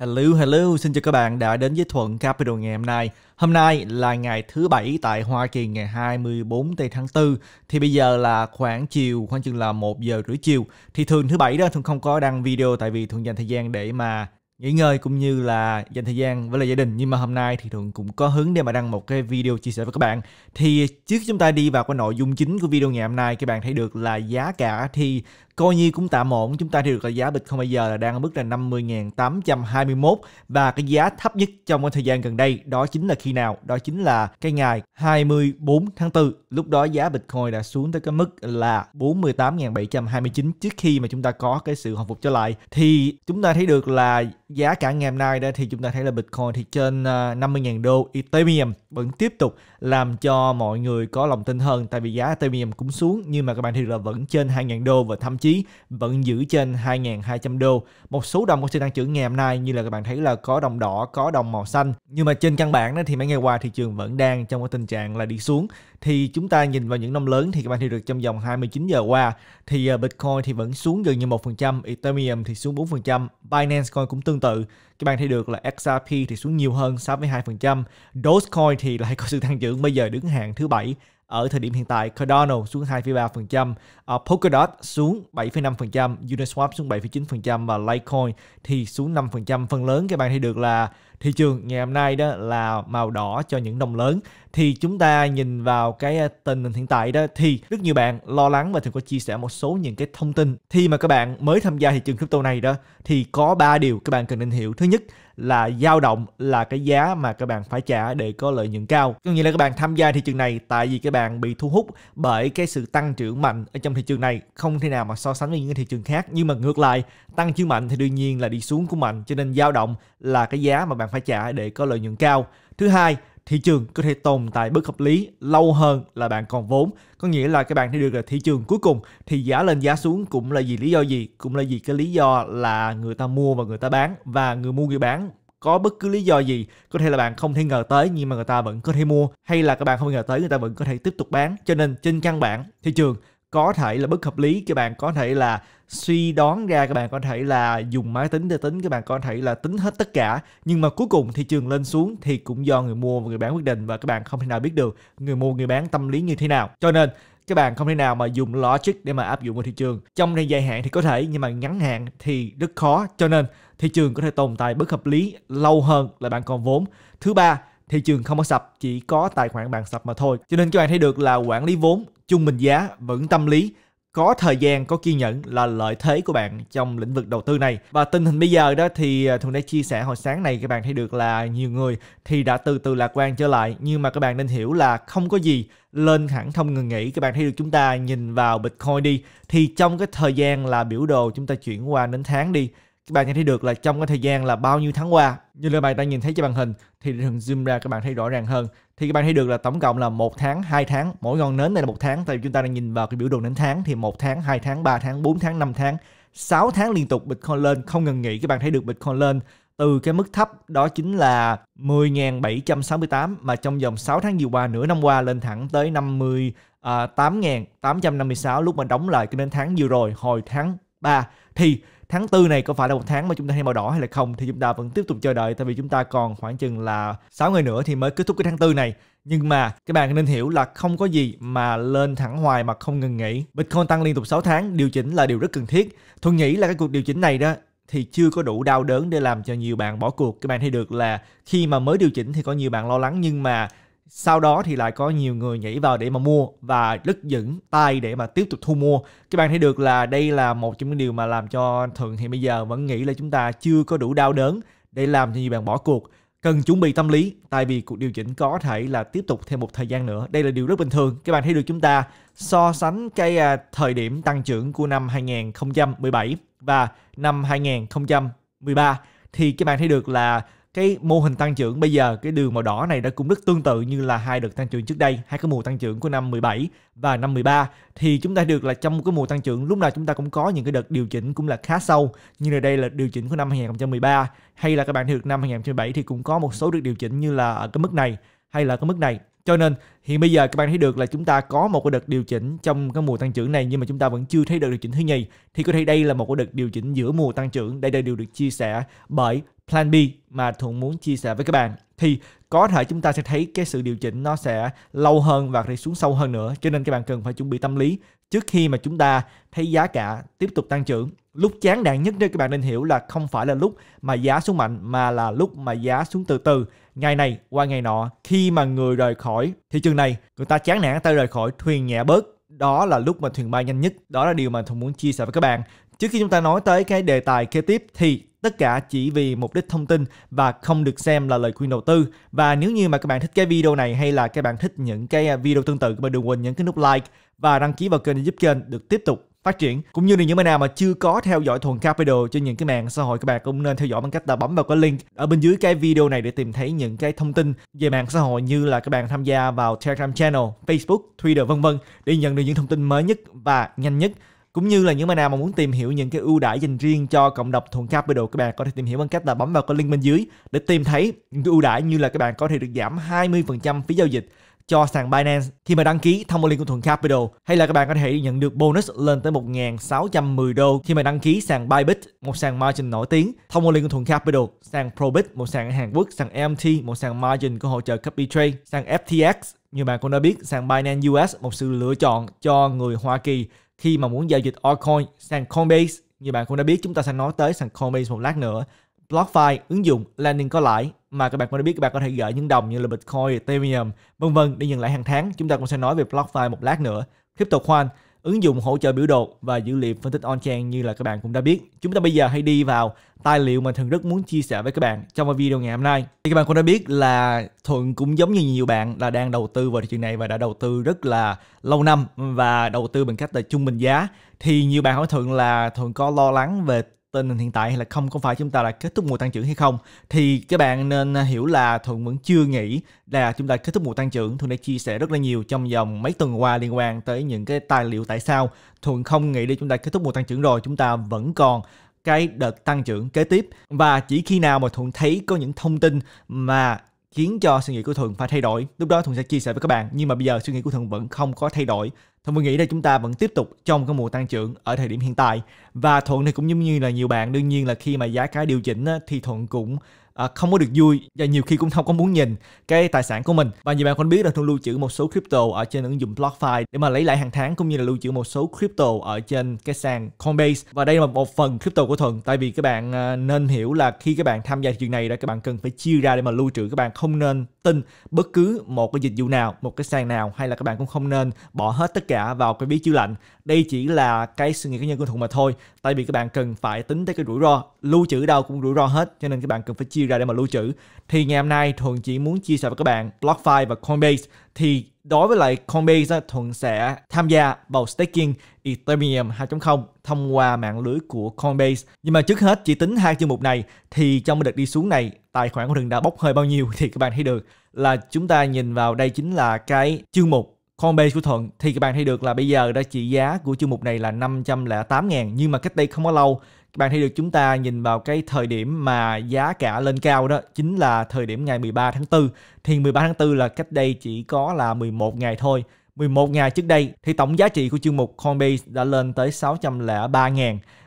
Hello, hello, xin chào các bạn đã đến với Thuận Capital ngày hôm nay. Hôm nay là ngày thứ Bảy tại Hoa Kỳ ngày 24 tây tháng 4. Thì bây giờ là khoảng chiều, khoảng chừng là 1 giờ rưỡi chiều. Thì thường thứ Bảy đó thường không có đăng video tại vì thường dành thời gian để mà nghỉ ngơi cũng như là dành thời gian với lại gia đình nhưng mà hôm nay thì thường cũng có hứng để mà đăng một cái video chia sẻ với các bạn thì trước chúng ta đi vào cái nội dung chính của video ngày hôm nay các bạn thấy được là giá cả thì coi như cũng tạm ổn chúng ta thì được là giá Bitcoin bây giờ là đang ở mức là 50.821 và cái giá thấp nhất trong cái thời gian gần đây đó chính là khi nào đó chính là cái ngày 24 tháng 4 lúc đó giá Bitcoin đã xuống tới cái mức là 48.729 trước khi mà chúng ta có cái sự hồi phục trở lại thì chúng ta thấy được là giá cả ngày hôm nay đó thì chúng ta thấy là Bitcoin thì trên 50.000 à, đô Ethereum vẫn tiếp tục làm cho mọi người có lòng tin hơn tại vì giá Ethereum cũng xuống nhưng mà các bạn thì là vẫn trên 2.000 đô và thậm chí chí vẫn giữ trên 2.200 đô. Một số đồng có sự tăng trưởng ngày hôm nay như là các bạn thấy là có đồng đỏ, có đồng màu xanh. Nhưng mà trên căn bản thì mấy ngày qua thị trường vẫn đang trong cái tình trạng là đi xuống. Thì chúng ta nhìn vào những năm lớn thì các bạn thấy được trong vòng 29 giờ qua thì ờ, Bitcoin thì vẫn xuống gần như 1%, Ethereum thì xuống 4%, Binance Coin cũng tương tự. Các bạn thấy được là XRP thì xuống nhiều hơn 6,2%, Dogecoin thì lại có sự tăng trưởng bây giờ đứng hạng thứ bảy ở thời điểm hiện tại, Cardano xuống 2,3%, uh, ờ, Polkadot xuống 7,5%, Uniswap xuống 7,9% và Litecoin thì xuống 5%. Phần lớn các bạn thấy được là thị trường ngày hôm nay đó là màu đỏ cho những đồng lớn thì chúng ta nhìn vào cái ờ, tình hình hiện tại đó thì rất nhiều bạn lo lắng và thường có chia sẻ một số những cái thông tin khi mà các bạn mới tham gia thị trường crypto này đó thì có 3 điều các bạn cần nên hiểu thứ nhất là dao động là cái giá mà các bạn phải trả để có lợi nhuận cao. Có nghĩa là các bạn tham gia thị trường này tại vì các bạn bị thu hút bởi cái sự tăng trưởng mạnh ở trong thị trường này không thể nào mà so sánh với những thị trường khác. Nhưng mà ngược lại, tăng trưởng mạnh thì đương nhiên là đi xuống của mạnh cho nên dao động là cái giá mà bạn phải trả để có lợi nhuận cao. Thứ hai, thị trường có thể tồn tại bất hợp lý lâu hơn là bạn còn vốn có nghĩa là các bạn thấy được là thị trường cuối cùng thì giá lên giá xuống cũng là vì lý do gì cũng là vì cái lý do là người ta mua và người ta bán và người mua người bán có bất cứ lý do gì có thể là bạn không thể ngờ tới nhưng mà người ta vẫn có thể mua hay là các bạn không ngờ tới người ta vẫn có thể tiếp tục bán cho nên trên căn bản thị trường có thể là bất hợp lý các bạn có thể là suy đoán ra các bạn có thể là dùng máy tính để tính các bạn có thể là tính hết tất cả nhưng mà cuối cùng thị trường lên xuống thì cũng do người mua và người bán quyết định và các bạn không thể nào biết được người mua người bán tâm lý như thế nào cho nên các bạn không thể nào mà dùng logic để mà áp dụng vào thị trường trong thời dài hạn thì có thể nhưng mà ngắn hạn thì rất khó cho nên thị trường có thể tồn tại bất hợp lý lâu hơn là bạn còn vốn thứ ba thị trường không có sập chỉ có tài khoản bạn sập mà thôi cho nên các bạn thấy được là quản lý vốn trung bình giá vững tâm lý có thời gian có kiên nhẫn là lợi thế của bạn trong lĩnh vực đầu tư này và tình hình bây giờ đó thì à, thường đã chia sẻ hồi sáng này các bạn thấy được là nhiều người thì đã từ từ lạc quan trở lại nhưng mà các bạn nên hiểu là không có gì lên hẳn không ngừng nghỉ các bạn thấy được chúng ta nhìn vào bitcoin đi thì trong cái thời gian là biểu đồ chúng ta chuyển qua đến tháng đi các bạn thấy được là trong cái thời gian là bao nhiêu tháng qua như là bạn đang nhìn thấy trên màn hình thì thường zoom ra các bạn thấy rõ ràng hơn thì các bạn thấy được là tổng cộng là một tháng hai tháng mỗi ngọn nến này là một tháng tại vì chúng ta đang nhìn vào cái biểu đồ nến tháng thì một tháng hai tháng ba tháng 4 tháng 5 tháng 6 tháng liên tục Bitcoin lên không ngừng nghỉ các bạn thấy được Bitcoin lên từ cái mức thấp đó chính là 10.768 mà trong vòng 6 tháng vừa qua nửa năm qua lên thẳng tới 50 uh, 8.856 lúc mà đóng lại cái nến tháng vừa rồi hồi tháng 3 thì tháng tư này có phải là một tháng mà chúng ta hay màu đỏ hay là không thì chúng ta vẫn tiếp tục chờ đợi tại vì chúng ta còn khoảng chừng là 6 ngày nữa thì mới kết thúc cái tháng tư này nhưng mà các bạn nên hiểu là không có gì mà lên thẳng hoài mà không ngừng nghỉ Bitcoin tăng liên tục 6 tháng điều chỉnh là điều rất cần thiết Thuận nghĩ là cái cuộc điều chỉnh này đó thì chưa có đủ đau đớn để làm cho nhiều bạn bỏ cuộc các bạn thấy được là khi mà mới điều chỉnh thì có nhiều bạn lo lắng nhưng mà sau đó thì lại có nhiều người nhảy vào để mà mua và lứt dẫn tay để mà tiếp tục thu mua các bạn thấy được là đây là một trong những điều mà làm cho thượng thì bây giờ vẫn nghĩ là chúng ta chưa có đủ đau đớn để làm cho nhiều bạn bỏ cuộc cần chuẩn bị tâm lý tại vì cuộc điều chỉnh có thể là tiếp tục thêm một thời gian nữa đây là điều rất bình thường các bạn thấy được chúng ta so sánh cái à, thời điểm tăng trưởng của năm 2017 và năm 2013 thì các bạn thấy được là cái mô hình tăng trưởng bây giờ cái đường màu đỏ này đã cũng rất tương tự như là hai đợt tăng trưởng trước đây hai cái mùa tăng trưởng của năm 17 và năm 13 thì chúng ta được là trong cái mùa tăng trưởng lúc nào chúng ta cũng có những cái đợt điều chỉnh cũng là khá sâu như là đây là điều chỉnh của năm 2013 hay là các bạn được năm 2017 thì cũng có một số được điều chỉnh như là ở cái mức này hay là cái mức này cho nên hiện bây giờ các bạn thấy được là chúng ta có một cái đợt điều chỉnh trong cái mùa tăng trưởng này nhưng mà chúng ta vẫn chưa thấy đợt điều chỉnh thứ nhì thì có thể đây là một cái đợt điều chỉnh giữa mùa tăng trưởng đây đều được chia sẻ bởi plan B mà Thuận muốn chia sẻ với các bạn thì có thể chúng ta sẽ thấy cái sự điều chỉnh nó sẽ lâu hơn và đi xuống sâu hơn nữa cho nên các bạn cần phải chuẩn bị tâm lý trước khi mà chúng ta thấy giá cả tiếp tục tăng trưởng lúc chán nản nhất nên các bạn nên hiểu là không phải là lúc mà giá xuống mạnh mà là lúc mà giá xuống từ từ ngày này qua ngày nọ khi mà người rời khỏi thị trường này người ta chán nản ta rời khỏi thuyền nhẹ bớt đó là lúc mà thuyền bay nhanh nhất đó là điều mà tôi muốn chia sẻ với các bạn trước khi chúng ta nói tới cái đề tài kế tiếp thì Tất cả chỉ vì mục đích thông tin và không được xem là lời khuyên đầu tư. Và nếu như mà các bạn thích cái video này hay là các bạn thích những cái à, video tương tự, các bạn đừng quên nhấn cái nút like và đăng ký vào kênh để giúp kênh được tiếp tục phát triển cũng như là những bạn nào mà chưa có theo dõi thuần capital trên những cái mạng xã hội các bạn cũng nên theo dõi bằng cách là bấm vào cái link ở bên dưới cái video này để tìm thấy những cái thông tin về mạng xã hội như là các bạn tham gia vào telegram channel facebook twitter vân vân để nhận được những thông tin mới nhất và nhanh nhất cũng như là những bạn nào mà muốn tìm hiểu những cái ưu đãi dành riêng cho cộng đồng thuần capital các bạn có thể tìm hiểu bằng cách là bấm vào cái link bên dưới để tìm thấy những cái ưu đãi như là các bạn có thể được giảm 20% phí giao dịch cho sàn Binance khi mà đăng ký thông qua link của Thuận Capital hay là các bạn có thể nhận được bonus lên tới 1.610 đô khi mà đăng ký sàn Bybit, một sàn margin nổi tiếng thông qua link của Thuận Capital, sàn Probit, một sàn ở Hàn Quốc, sàn MT, một sàn margin có hỗ trợ copy trade, sàn FTX, như bạn cũng đã biết, sàn Binance US một sự lựa chọn cho người Hoa Kỳ khi mà muốn giao dịch altcoin sang Coinbase. Như bạn cũng đã biết, chúng ta sẽ nói tới sàn Coinbase một lát nữa. BlockFi, ứng dụng lending có lãi mà các bạn cũng đã biết các bạn có thể gửi những đồng như là Bitcoin, Ethereum, vân vân để nhận lãi hàng tháng. Chúng ta cũng sẽ nói về BlockFi một lát nữa. Crypto Khoan ứng dụng hỗ trợ biểu đồ và dữ liệu phân tích on-chain như là các bạn cũng đã biết. Chúng ta bây giờ hãy đi vào tài liệu mà Thuận rất muốn chia sẻ với các bạn trong video ngày hôm nay. Thì các bạn cũng đã biết là Thuận cũng giống như nhiều bạn là đang đầu tư vào thị trường này và đã đầu tư rất là lâu năm và đầu tư bằng cách là trung bình giá. Thì nhiều bạn hỏi Thuận là Thuận có lo lắng về tình hình hiện tại hay là không không phải chúng ta đã kết thúc mùa tăng trưởng hay không thì các bạn nên à, hiểu là thuận vẫn chưa nghĩ là chúng ta kết thúc mùa tăng trưởng thuận đã chia sẻ rất là nhiều trong vòng mấy tuần qua liên quan tới những cái tài liệu tại sao thuận không nghĩ để chúng ta kết thúc mùa tăng trưởng rồi chúng ta vẫn còn cái đợt tăng trưởng kế tiếp và chỉ khi nào mà thuận thấy có những thông tin mà khiến cho suy nghĩ của thuận phải thay đổi lúc đó thuận sẽ chia sẻ với các bạn nhưng mà bây giờ suy nghĩ của thuận vẫn không có thay đổi Thông Vân nghĩ là chúng ta vẫn tiếp tục trong cái mùa tăng trưởng ở thời điểm hiện tại và Thuận thì cũng giống như là nhiều bạn đương nhiên là khi mà giá cả điều chỉnh thì Thuận cũng à, không có được vui và nhiều khi cũng không có muốn nhìn cái tài sản của mình và nhiều bạn còn biết là thường lưu trữ một số crypto ở trên ứng dụng BlockFi để mà lấy lại hàng tháng cũng như là lưu trữ một số crypto ở trên cái sàn Coinbase và đây là một phần crypto của thuận tại vì các bạn à, nên hiểu là khi các bạn tham gia thị trường này đó các bạn cần phải chia ra để mà lưu trữ các bạn không nên tin bất cứ một cái dịch vụ nào một cái sàn nào hay là các bạn cũng không nên bỏ hết tất cả vào cái ví chữ lạnh đây chỉ là cái suy nghĩ cá nhân của thuận mà thôi tại vì các bạn cần phải tính tới cái rủi ro lưu trữ đâu cũng rủi ro hết cho nên các bạn cần phải chia ra để mà lưu trữ thì ngày hôm nay thuận chỉ muốn chia sẻ với các bạn BlockFi và Coinbase thì đối với lại Coinbase thuận sẽ tham gia vào staking Ethereum 2.0 thông qua mạng lưới của Coinbase nhưng mà trước hết chỉ tính hai chương mục này thì trong đợt đi xuống này tài khoản của thuận đã bốc hơi bao nhiêu thì các bạn thấy được là chúng ta nhìn vào đây chính là cái chương mục con base của Thuận thì các bạn thấy được là bây giờ đã trị giá của chương mục này là 508 ngàn nhưng mà cách đây không có lâu các bạn thấy được chúng ta nhìn vào cái thời điểm mà giá cả lên cao đó chính là thời điểm ngày 13 tháng 4 thì 13 tháng 4 là cách đây chỉ có là 11 ngày thôi 11 ngày trước đây thì tổng giá trị của chương mục Coinbase đã lên tới 603 000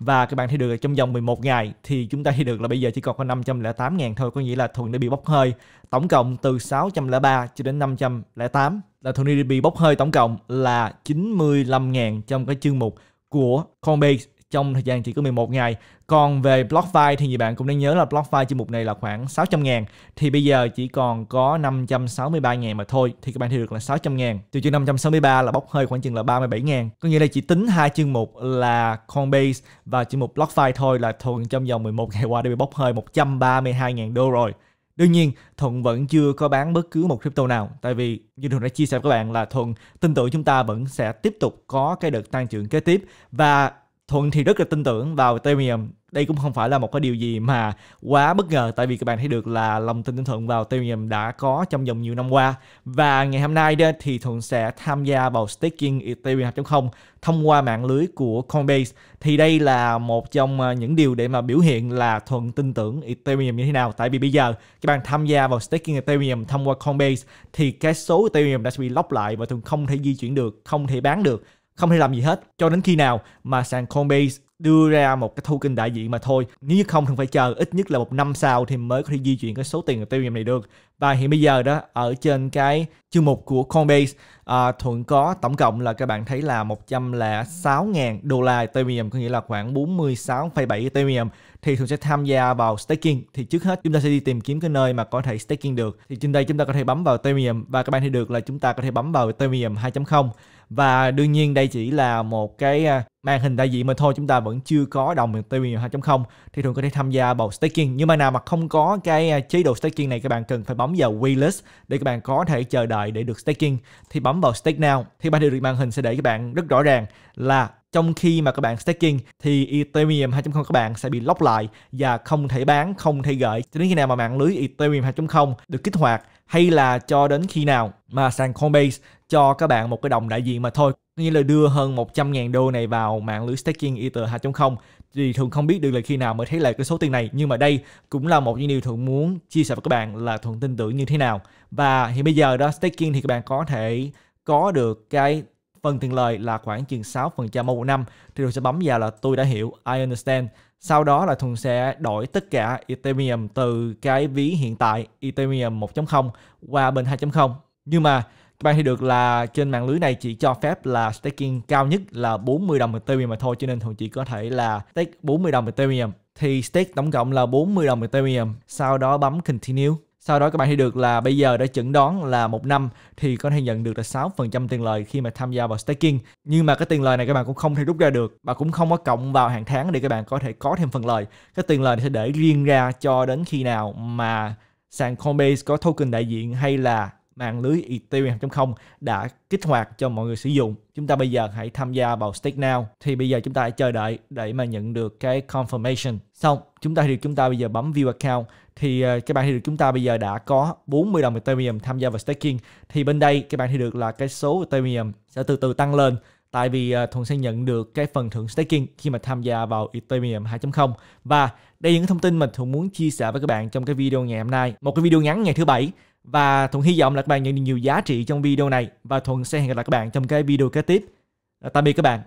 và các bạn thấy được trong vòng 11 ngày thì chúng ta thấy được là bây giờ chỉ còn có 508 000 thôi có nghĩa là thuần đã bị bốc hơi tổng cộng từ 603 cho đến 508 là thuần đã bị bốc hơi tổng cộng là 95 000 trong cái chương mục của Coinbase trong thời gian chỉ có 11 ngày. Còn về BlockFi thì nhiều bạn cũng đang nhớ là BlockFi chương mục này là khoảng 600 ngàn. Thì bây giờ chỉ còn có 563 ngàn mà thôi. Thì các bạn thì được là 600 ngàn. Trừ chương 563 là bốc hơi khoảng chừng là 37 ngàn. Có nghĩa là chỉ tính hai chương mục là Coinbase và chương mục BlockFi thôi là thuận trong vòng 11 ngày qua đã bị bốc hơi 132 ngàn đô rồi. Đương nhiên, Thuận vẫn chưa có bán bất cứ một crypto nào, tại vì như Thuận đã chia sẻ với các bạn là Thuận tin tưởng chúng ta vẫn sẽ tiếp tục có cái đợt tăng trưởng kế tiếp và Thuận thì rất là tin tưởng vào Temium đây cũng không phải là một cái điều gì mà quá bất ngờ tại vì các bạn thấy được là lòng tin tinh thuận vào Ethereum đã có trong vòng nhiều năm qua và ngày hôm nay đó thì thuận sẽ tham gia vào staking Ethereum 2.0 thông qua mạng lưới của Coinbase thì đây là một trong ờ, những điều để mà biểu hiện là thuận tin tưởng Ethereum như thế nào tại vì bây giờ các bạn tham gia vào staking Ethereum thông qua Coinbase thì cái số Ethereum đã bị lock lại và thuận không thể di chuyển được không thể bán được không thể làm gì hết cho đến khi nào mà sàn Coinbase đưa ra một cái token đại diện mà thôi nếu như không thì phải chờ ít nhất là một năm sau thì mới có thể di chuyển cái số tiền Ethereum này được và hiện bây giờ đó ở trên cái chương mục của Coinbase à, thuận có tổng cộng là các bạn thấy là 106.000 đô la Ethereum có nghĩa là khoảng 46,7 Ethereum thì thường sẽ tham gia vào staking thì trước hết chúng ta sẽ đi tìm kiếm cái nơi mà có thể staking được thì trên đây chúng ta có thể bấm vào Ethereum và các bạn thấy được là chúng ta có thể bấm vào Ethereum 2.0 và đương nhiên đây chỉ là một cái à, màn hình đại diện mà thôi chúng ta vẫn chưa có đồng tiền tiêu 2.0 thì thường có thể tham gia bầu staking nhưng mà nào mà không có cái à, chế độ staking này các bạn cần phải bấm vào waitlist để các bạn có thể chờ đợi để được staking thì bấm vào stake now thì ba điều được màn hình sẽ để các bạn rất rõ ràng là trong khi mà các bạn staking thì Ethereum 2.0 các bạn sẽ bị lock lại và không thể bán, không thể gửi cho đến khi nào mà mạng lưới Ethereum 2.0 được kích hoạt hay là cho đến khi nào mà sàn Coinbase cho các bạn một cái đồng đại diện mà thôi như là đưa hơn 100.000 đô này vào mạng lưới staking Ether 2.0 thì thường không biết được là khi nào mới thấy lại cái số tiền này nhưng mà đây cũng là một những điều thường muốn chia sẻ với các bạn là thuận tin tưởng như thế nào và hiện bây giờ đó staking thì các bạn có thể có được cái phần tiền lời là khoảng chừng 6% một năm thì tôi sẽ bấm vào là tôi đã hiểu I understand sau đó là Thuần sẽ đổi tất cả Ethereum từ cái ví hiện tại Ethereum 1.0 qua bên 2.0 nhưng mà bạn thì được là trên mạng lưới này chỉ cho phép là staking cao nhất là 40 đồng Ethereum mà thôi cho nên thường chỉ có thể là stake 40 đồng Ethereum thì stake tổng cộng là 40 đồng Ethereum sau đó bấm continue sau đó các bạn thấy được là bây giờ đã chẩn đoán là một năm thì có thể nhận được là 6% tiền lời khi mà tham gia vào staking. Nhưng mà cái tiền lời này các bạn cũng không thể rút ra được và cũng không có cộng vào hàng tháng để các bạn có thể có thêm phần lời. Cái tiền lời này sẽ để riêng ra cho đến khi nào mà sàn Coinbase có token đại diện hay là mạng lưới Ethereum 2.0 đã kích hoạt cho mọi người sử dụng. Chúng ta bây giờ hãy tham gia vào stake now. Thì bây giờ chúng ta hãy chờ đợi để mà nhận được cái confirmation. Xong, chúng ta thì chúng ta bây giờ bấm view account thì ờ, các bạn thì được chúng ta bây giờ đã có 40 đồng Ethereum tham gia vào staking. Thì bên đây các bạn thì được là cái số Ethereum sẽ từ từ tăng lên tại vì ờ, Thuận sẽ nhận được cái phần thưởng staking khi mà tham gia vào Ethereum 2.0 và đây là những thông tin mà Thuận muốn chia sẻ với các bạn trong cái video ngày hôm nay một cái video ngắn ngày thứ bảy và Thuận hy vọng là các bạn nhận được nhiều giá trị trong video này và Thuận sẽ hẹn gặp lại các bạn trong cái video kế tiếp. Tạm biệt các bạn.